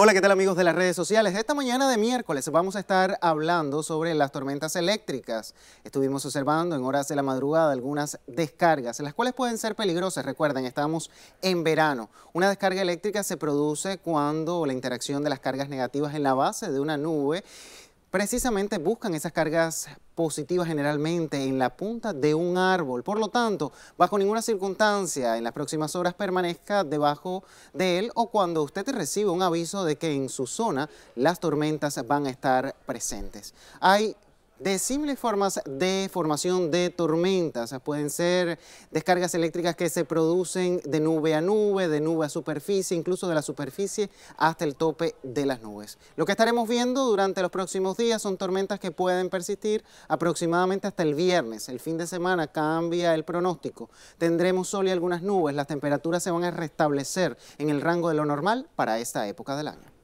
Hola, ¿qué tal amigos de las redes sociales? Esta mañana de miércoles vamos a estar hablando sobre las tormentas eléctricas. Estuvimos observando en horas de la madrugada algunas descargas, las cuales pueden ser peligrosas. Recuerden, estamos en verano. Una descarga eléctrica se produce cuando la interacción de las cargas negativas en la base de una nube precisamente buscan esas cargas positivas generalmente en la punta de un árbol. Por lo tanto, bajo ninguna circunstancia en las próximas horas permanezca debajo de él o cuando usted reciba un aviso de que en su zona las tormentas van a estar presentes. Hay de simples formas de formación de tormentas. Pueden ser descargas eléctricas que se producen de nube a nube, de nube a superficie, incluso de la superficie hasta el tope de las nubes. Lo que estaremos viendo durante los próximos días son tormentas que pueden persistir aproximadamente hasta el viernes. El fin de semana cambia el pronóstico. Tendremos sol y algunas nubes. Las temperaturas se van a restablecer en el rango de lo normal para esta época del año.